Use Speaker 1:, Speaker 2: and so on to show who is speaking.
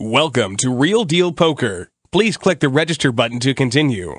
Speaker 1: Welcome to Real
Speaker 2: Deal Poker. Please click the register button to continue.